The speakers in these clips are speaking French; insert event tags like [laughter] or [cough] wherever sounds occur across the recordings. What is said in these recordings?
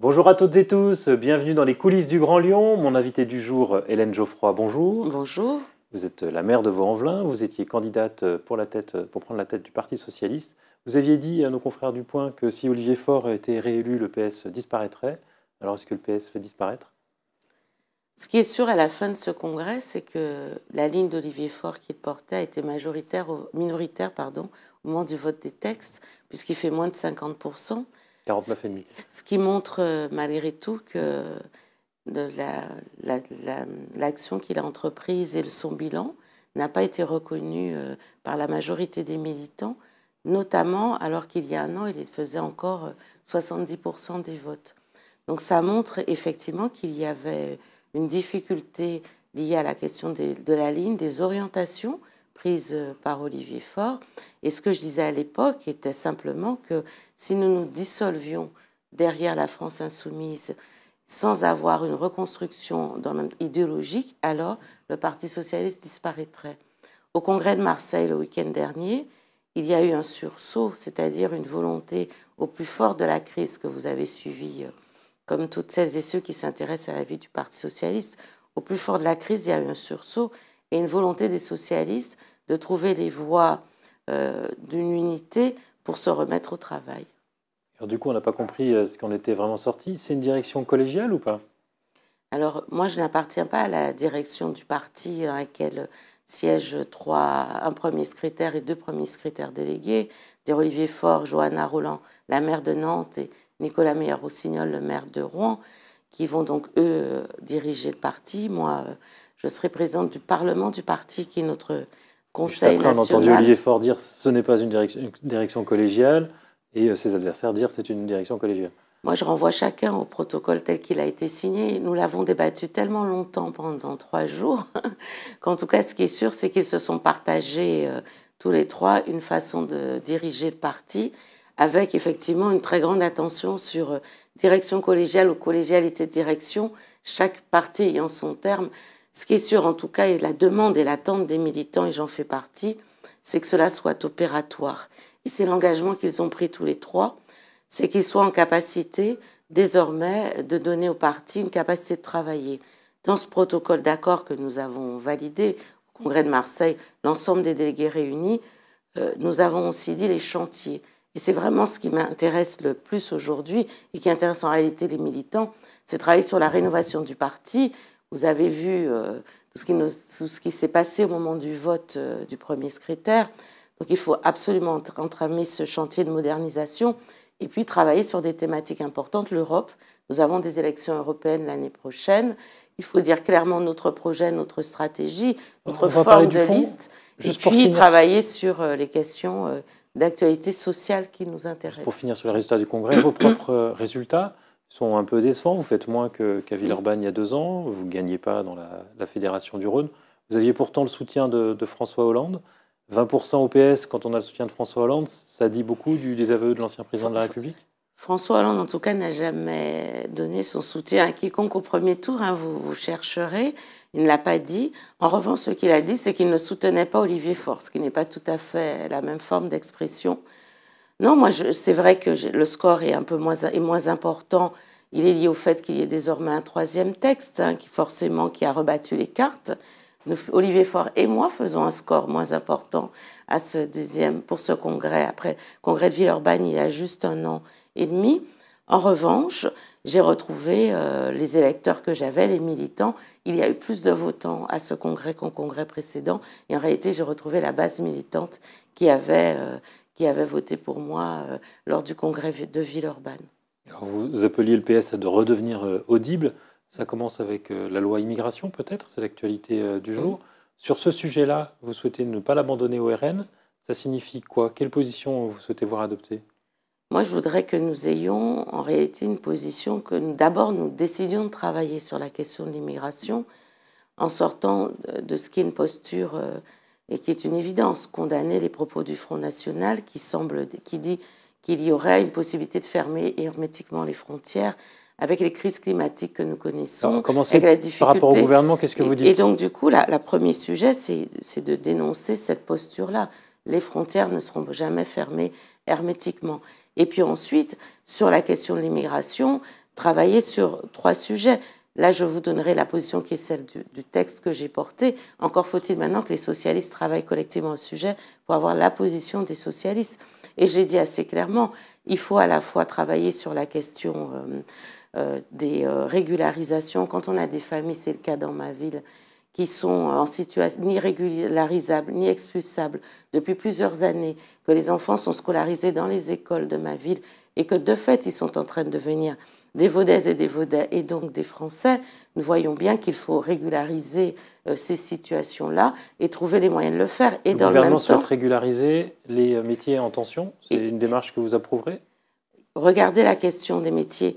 Bonjour à toutes et tous, bienvenue dans les coulisses du Grand Lyon. Mon invité du jour, Hélène Geoffroy, bonjour. Bonjour. Vous êtes la maire de Vaux-en-Velin, vous étiez candidate pour, la tête, pour prendre la tête du Parti Socialiste. Vous aviez dit à nos confrères du Point que si Olivier Faure était réélu, le PS disparaîtrait. Alors est-ce que le PS fait disparaître Ce qui est sûr à la fin de ce congrès, c'est que la ligne d'Olivier Faure qu'il portait a été majoritaire, minoritaire pardon, au moment du vote des textes, puisqu'il fait moins de 50 ce qui montre euh, malgré tout que euh, l'action qu'il a entreprise et son bilan n'a pas été reconnu euh, par la majorité des militants, notamment alors qu'il y a un an, il faisait encore 70% des votes. Donc ça montre effectivement qu'il y avait une difficulté liée à la question de la ligne, des orientations, prise euh, par Olivier Faure. Et ce que je disais à l'époque était simplement que si nous nous dissolvions derrière la France insoumise sans avoir une reconstruction dans idéologique, alors le Parti socialiste disparaîtrait. Au congrès de Marseille le week-end dernier, il y a eu un sursaut, c'est-à-dire une volonté au plus fort de la crise que vous avez suivie, euh, comme toutes celles et ceux qui s'intéressent à la vie du Parti socialiste. Au plus fort de la crise, il y a eu un sursaut et une volonté des socialistes de trouver les voies euh, d'une unité pour se remettre au travail. Alors, du coup, on n'a pas compris euh, ce qu'on était vraiment sorti. C'est une direction collégiale ou pas Alors, moi, je n'appartiens pas à la direction du parti dans laquelle siègent trois, un premier secrétaire et deux premiers secrétaires délégués, des Olivier Faure, Johanna Roland, la maire de Nantes, et Nicolas Meyer-Rossignol, le maire de Rouen, qui vont donc, eux, diriger le parti. Moi, je serai présidente du Parlement du parti qui est notre conseil Juste On a entendu Olivier Faure dire ce n'est pas une direction, direction, collégiale et euh, ses adversaires dire c'est une direction collégiale. Moi, je renvoie chacun au protocole tel qu'il a été signé. Nous l'avons débattu tellement longtemps pendant trois jours [laughs] qu'en tout cas, ce qui est sûr, c'est qu'ils se sont partagés euh, tous les trois une façon de diriger le parti avec effectivement une très grande attention sur euh, direction collégiale ou collégialité de direction, chaque parti ayant son terme. Ce qui est sûr, en tout cas, et la demande et l'attente des militants, et j'en fais partie, c'est que cela soit opératoire. Et c'est l'engagement qu'ils ont pris tous les trois, c'est qu'ils soient en capacité, désormais, de donner au parti une capacité de travailler. Dans ce protocole d'accord que nous avons validé au Congrès de Marseille, l'ensemble des délégués réunis, euh, nous avons aussi dit les chantiers. Et c'est vraiment ce qui m'intéresse le plus aujourd'hui et qui intéresse en réalité les militants, c'est travailler sur la rénovation du parti, vous avez vu euh, tout ce qui, qui s'est passé au moment du vote euh, du premier secrétaire. Donc il faut absolument entamer ce chantier de modernisation et puis travailler sur des thématiques importantes. L'Europe, nous avons des élections européennes l'année prochaine. Il faut dire clairement notre projet, notre stratégie, notre forme de liste, et puis travailler sur euh, les questions d'actualité sociale qui nous intéressent. pour finir sur les résultats du Congrès, vos [clears throat] propres résultats, sont un peu décevants. Vous faites moins qu'à Villeurbanne il y a deux ans. Vous ne gagnez pas dans la, Fédération du Rhône. Vous aviez pourtant le soutien de, François Hollande. 20% au PS, quand on a le soutien de François Hollande, ça dit beaucoup du désaveu de l'ancien président de la République François Hollande, en tout cas, n'a jamais donné son soutien à quiconque au premier tour. Hein. vous, vous, chercherez. Il ne l'a pas dit. En revanche, ce qu'il a dit, c'est qu'il ne soutenait pas Olivier Faure, ce qui n'est pas tout à fait la même forme d'expression. Non, moi, c'est vrai que le score est un peu moins, moins important. Il est lié au fait qu'il y ait désormais un troisième texte, hein, qui forcément qui a rebattu les cartes. Olivier Faure et moi faisons un score moins important à ce deuxième pour ce congrès. Après congrès de Villeurbanne, il a juste un an et demi. En revanche, j'ai retrouvé euh, les électeurs que j'avais, les militants. Il y a eu plus de votants à ce congrès qu'au congrès précédent. Et en réalité, j'ai retrouvé la base militante qui avait, euh, qui avait voté pour moi euh, lors du congrès de Villeurbanne. Alors vous appeliez le PS à de redevenir euh, audible. Ça commence avec euh, la loi immigration, peut-être, c'est l'actualité du jour. Sur ce sujet-là, vous souhaitez ne pas l'abandonner au RN. Ça signifie quoi Quelle position vous souhaitez voir adopter Moi, je voudrais que nous ayons en réalité une position que d'abord nous décidions de travailler sur la question de l'immigration en sortant de ce qui est une posture et qui est une évidence, condamner les propos du Front National qui, semble, qui dit qu'il y aurait une possibilité de fermer hermétiquement les frontières avec les crises climatiques que nous connaissons, avec la difficulté. Par rapport au gouvernement, qu'est-ce que vous dites Et donc, du coup, le premier sujet, c'est de dénoncer cette posture-là. Les frontières ne seront jamais fermées hermétiquement. Et puis ensuite, sur la question de l'immigration, travailler sur trois sujets. Là, je vous donnerai la position qui est celle du, texte que j'ai porté. Encore faut-il maintenant que les socialistes travaillent collectivement au sujet pour avoir la position des socialistes. Et j'ai dit assez clairement, il faut à la fois travailler sur la question euh, euh, des euh, régularisations. Quand on a des familles, c'est le cas dans ma ville, qui sont en situation ni régularisable ni expulsables depuis plusieurs années, que les enfants sont scolarisés dans les écoles de ma ville et que de fait, ils sont en train de devenir des Vaudaises et des Vaudais et donc des Français, nous voyons bien qu'il faut régulariser euh, ces situations-là et trouver les moyens de le faire. Et le gouvernement souhaite régulariser les euh, métiers en tension C'est une démarche que vous approuverez Regardez la question des métiers.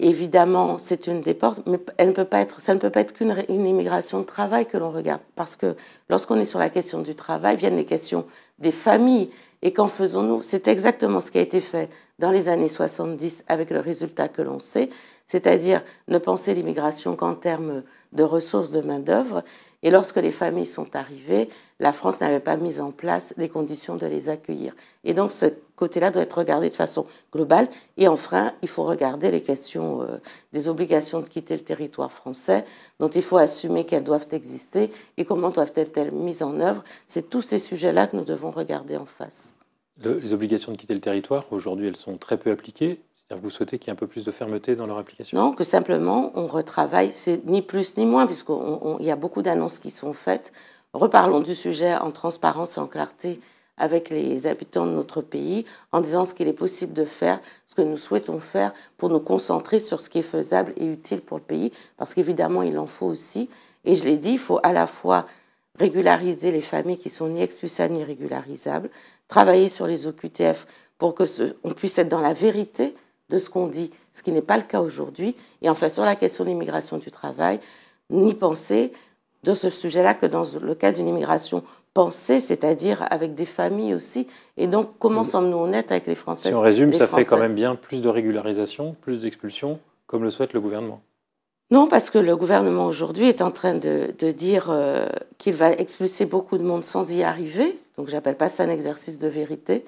Évidemment, c'est une des portes, mais elle ne peut pas être, ça ne peut pas être qu'une immigration de travail que l'on regarde. Parce que lorsqu'on est sur la question du travail, viennent les questions des familles et qu'en faisons-nous C'est exactement ce qui a été fait dans les années 70 avec le résultat que l'on sait, c'est-à-dire ne penser l'immigration qu'en termes de ressources de main-d'œuvre. Et lorsque les familles sont arrivées, la France n'avait pas mis en place les conditions de les accueillir. Et donc ce côté-là doit être regardé de façon globale. Et enfin, il faut regarder les questions euh, des obligations de quitter le territoire français, dont il faut assumer qu'elles doivent exister et comment doivent-elles être mises en œuvre. C'est tous ces sujets-là que nous devons regarder en face. les obligations de quitter le territoire, aujourd'hui, elles sont très peu appliquées. C'est-à-dire vous souhaitez qu'il y ait un peu plus de fermeté dans leur application Non, que simplement on retravaille, c'est ni plus ni moins, puisqu'il y a beaucoup d'annonces qui sont faites. Reparlons du sujet en transparence et en clarté avec les habitants de notre pays en disant ce qu'il est possible de faire, ce que nous souhaitons faire pour nous concentrer sur ce qui est faisable et utile pour le pays, parce qu'évidemment, il en faut aussi. Et je l'ai dit, il faut à la fois régulariser les familles qui sont ni expulsables ni régularisables, travailler sur les OQTF pour que puisse être dans la vérité de ce qu'on dit, ce qui n'est pas le cas aujourd'hui. Et enfin, sur la question de l'immigration du travail, ni penser de ce sujet-là que dans le cas d'une immigration Penser, c'est-à-dire avec des familles aussi. Et donc, comment mm. sommes-nous honnêtes avec les Français Si on résume, ça fait quand même bien plus de régularisation, plus d'expulsion, comme le souhaite le gouvernement. Non, parce que le gouvernement aujourd'hui est en train de, dire euh, qu'il va expulser beaucoup de monde sans y arriver. Donc, j'appelle pas ça un exercice de vérité.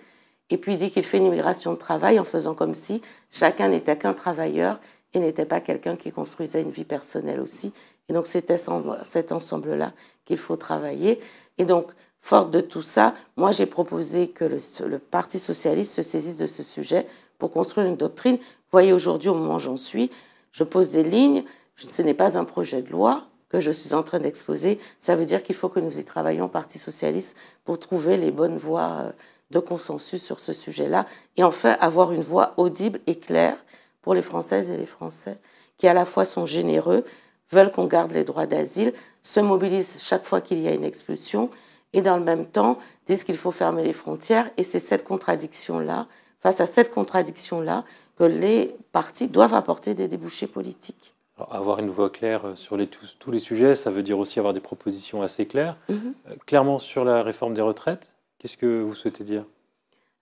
Et puis, il dit qu'il fait une immigration de travail en faisant comme si chacun n'était qu'un travailleur il n'était pas quelqu'un qui construisait une vie personnelle aussi. Et donc c'était cet ensemble-là qu'il faut travailler. Et donc, forte de tout ça, moi j'ai proposé que le, Parti socialiste se saisisse de ce sujet pour construire une doctrine. Vous voyez, aujourd'hui, au moment où j'en suis, je pose des lignes. Ce n'est pas un projet de loi que je suis en train d'exposer. Ça veut dire qu'il faut que nous y travaillions, Parti socialiste, pour trouver les bonnes voies euh, de consensus sur ce sujet-là et enfin avoir une voix audible et claire pour les Françaises et les Français qui à la fois sont généreux, veulent qu'on garde les droits d'asile, se mobilisent chaque fois qu'il y a une expulsion et dans le même temps disent qu'il faut fermer les frontières. Et c'est cette contradiction-là, face à cette contradiction-là, que les partis doivent apporter des débouchés politiques. avoir une voix claire euh, sur tous, les sujets, ça veut dire aussi avoir des propositions assez claires. Mhm. Euh, clairement sur la réforme des retraites, qu'est-ce que vous souhaitez dire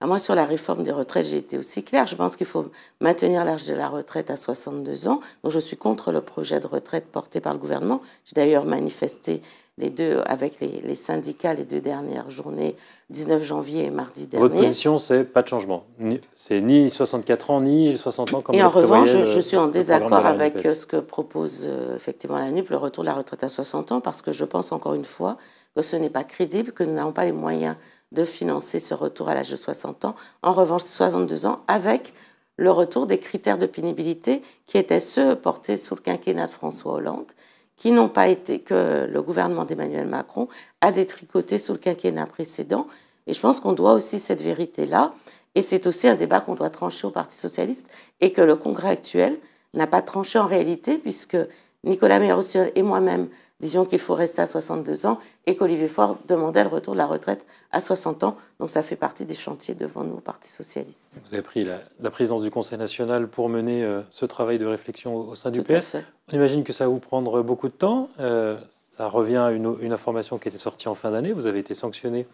ah, moi, sur la réforme des retraites, j'ai été aussi claire. Je pense qu'il faut maintenir l'âge de la retraite à 62 ans. Donc, je suis contre le projet de retraite porté par le gouvernement. J'ai d'ailleurs manifesté les deux avec les, syndicats les deux dernières journées, 19 janvier et mardi dernier. Votre position, c'est pas de changement. C'est ni 64 ans, ni 60 ans comme Et en revanche, je, suis en désaccord avec euh, ce que propose euh, effectivement la NUP, le retour de la retraite à 60 ans, parce que je pense encore une fois que ce n'est pas crédible, que nous n'avons pas les moyens de financer ce retour à l'âge de 60 ans. En revanche, 62 ans avec le retour des critères de pénibilité qui étaient ceux portés sous le quinquennat de François Hollande, qui n'ont pas été que le gouvernement d'Emmanuel Macron a détricoté sous le quinquennat précédent. Et je pense qu'on doit aussi cette vérité-là. Et c'est aussi un débat qu'on doit trancher au Parti socialiste et que le Congrès actuel n'a pas tranché en réalité, puisque Nicolas méroussel et moi-même disions qu'il faut rester à 62 ans et qu'Olivier Faure demandait le retour de la retraite à 60 ans. Donc ça fait partie des chantiers devant nous au Parti socialiste. Vous avez pris la, présidence du Conseil national pour mener euh, ce travail de réflexion au, sein du Tout PS. On imagine que ça va vous prendre beaucoup de temps. Euh, ça revient à une, information qui était sortie en fin d'année. Vous avez été sanctionné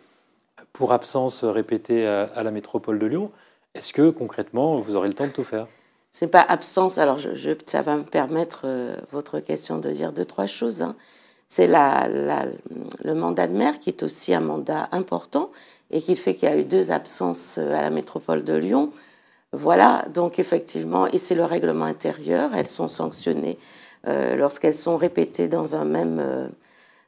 pour absence répétée à la métropole de Lyon. Est-ce que concrètement, vous aurez le temps de tout faire c'est pas absence. Alors, ça va me permettre euh, votre question de dire deux, trois choses. Hein. C'est le mandat de maire qui est aussi un mandat important et qui fait qu'il y a eu deux absences euh, à la métropole de Lyon. Voilà, donc effectivement, et c'est le règlement intérieur, elles sont sanctionnées euh, lorsqu'elles sont répétées dans un même,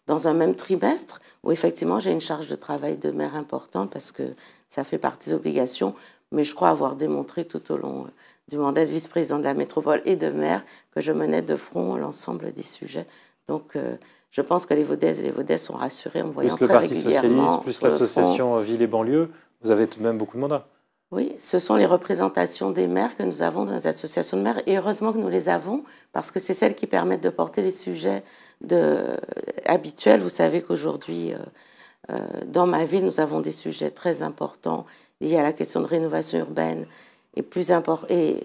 dans un même trimestre, où effectivement j'ai une charge de travail de maire importante parce que ça fait partie des obligations, mais je crois avoir démontré tout au long du mandat de vice-président de la métropole et de maire que je menais de front l'ensemble des sujets. Donc, euh, je pense que les Vaudaises et les Vaudaises sont rassurés en voyant plus très régulièrement... Plus le Parti Socialiste, plus l'association Ville et Banlieue, vous avez tout de même beaucoup de mandats. Oui, ce sont les représentations des maires que nous avons dans les associations de maires. Et heureusement que nous les avons, parce que c'est celles qui permettent de porter les sujets de... habituels. Vous savez qu'aujourd'hui, euh, euh, dans ma ville, nous avons des sujets très importants liés à la question de rénovation urbaine, plus important et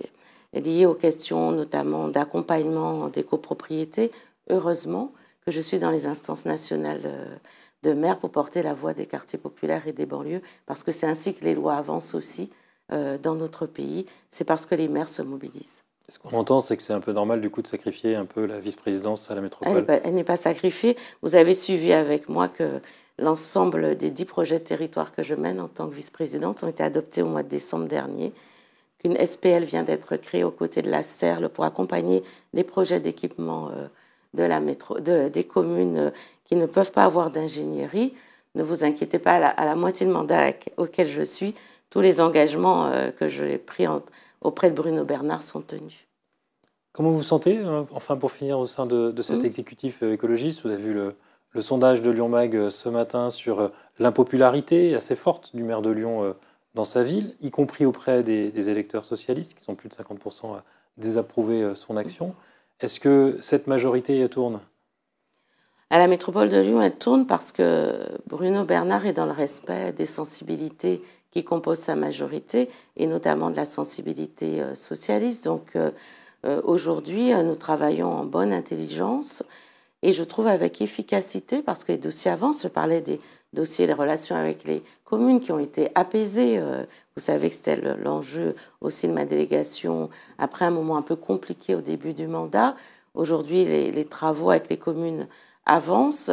lié aux questions notamment d'accompagnement des copropriétés. Heureusement que je suis dans les instances nationales euh, de maire pour porter la voix des quartiers populaires et des banlieues, parce que c'est ainsi que les lois avancent aussi euh, dans notre pays. C'est parce que les maires se mobilisent. Ce qu'on entend, c'est que c'est un peu normal du coup de sacrifier un peu la vice-présidence à la métropole. Elle n'est pas, pas, sacrifiée. Vous avez suivi avec moi que l'ensemble des dix projets de territoire que je mène en tant que vice-présidente ont été adoptés au mois de décembre dernier. Une SPL vient d'être créée aux côtés de la Serle pour accompagner les projets d'équipement euh, de la métro, de, des communes euh, qui ne peuvent pas avoir d'ingénierie. Ne vous inquiétez pas, à la, moitié de mandat auquel je suis, tous les engagements euh, que j'ai pris auprès de Bruno Bernard sont tenus. Comment vous sentez, enfin pour finir, au sein de, cet mmh. exécutif écologiste Vous avez vu le, le sondage de Lyon Mag ce matin sur l'impopularité assez forte du maire de Lyon dans sa ville, y compris auprès des, électeurs socialistes, qui sont plus de 50% à désapprouver son action. Est-ce que cette majorité tourne À la métropole de Lyon, elle tourne parce que Bruno Bernard est dans le respect des sensibilités qui composent sa majorité, et notamment de la sensibilité euh, socialiste. Donc euh, euh, aujourd'hui, nous travaillons en bonne intelligence, et je trouve avec efficacité, parce que les dossiers avant, se parlait des Dossier les relations avec les communes qui ont été apaisées. Euh, vous savez que c'était l'enjeu aussi de ma délégation après un moment un peu compliqué au début du mandat. Aujourd'hui, les, les, travaux avec les communes avancent.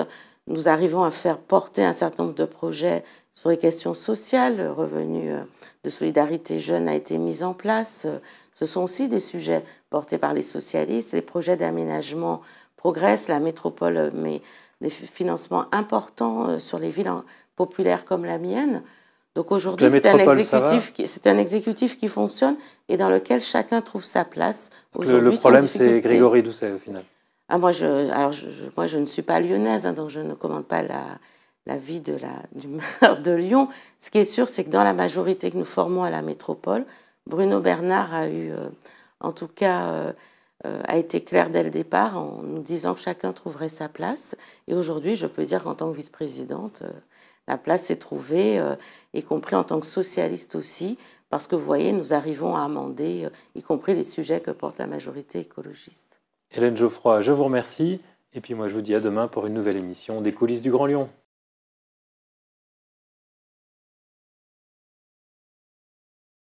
Nous arrivons à faire porter un certain nombre de projets sur les questions sociales. Le revenu euh, de solidarité jeune a été mis en place. Ce sont aussi des sujets portés par les socialistes. Les projets d'aménagement progressent. La métropole euh, met des financements importants euh, sur les villes hein, populaires comme la mienne. Donc aujourd'hui, c'est un, exécutif qui, un exécutif qui fonctionne et dans lequel chacun trouve sa place. Le, le problème, c'est Grégory Doucet, au final. Ah, moi, je, alors, moi, je ne suis pas lyonnaise, hein, donc je ne commande pas la, vie de la, [laughs] du maire de Lyon. Ce qui est sûr, c'est que dans la majorité que nous formons à la métropole, Bruno Bernard a eu, euh, en tout cas, euh, euh, a été claire dès le départ en nous disant que chacun trouverait sa place. Et aujourd'hui, je peux dire qu'en tant que vice-présidente, euh, la place s'est trouvée, euh, y compris en tant que socialiste aussi, parce que vous voyez, nous arrivons à amender, y compris les sujets que porte la majorité écologiste. Hélène Geoffroy, je vous remercie. Et puis moi, je vous dis à demain pour une nouvelle émission des coulisses du Grand Lyon.